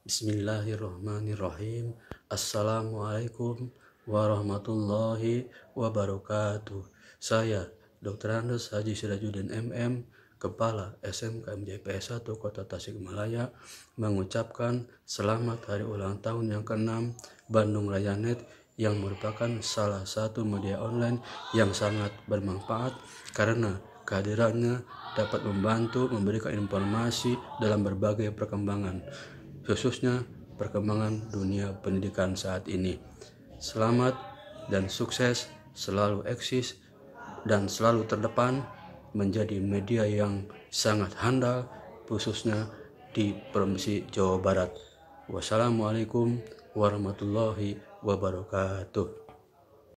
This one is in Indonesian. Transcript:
Bismillahirrahmanirrahim. Assalamualaikum warahmatullahi wabarakatuh. Saya Dr. Andes Haji Sirajuddin MM, Kepala SMK MJPS 1 Kota Tasikmalaya, mengucapkan selamat hari ulang tahun yang ke-6 Bandung Net yang merupakan salah satu media online yang sangat bermanfaat karena kehadirannya dapat membantu memberikan informasi dalam berbagai perkembangan khususnya perkembangan dunia pendidikan saat ini. Selamat dan sukses selalu eksis dan selalu terdepan menjadi media yang sangat handal khususnya di Provinsi Jawa Barat. Wassalamualaikum warahmatullahi wabarakatuh.